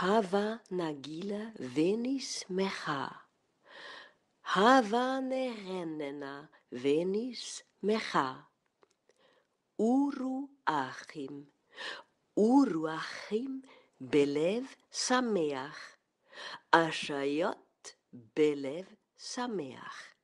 הווה נגילה ונשמחה. הווה נהננה ונשמחה. אורו אחים, אורו אחים בלב שמח, אשיות בלב שמח.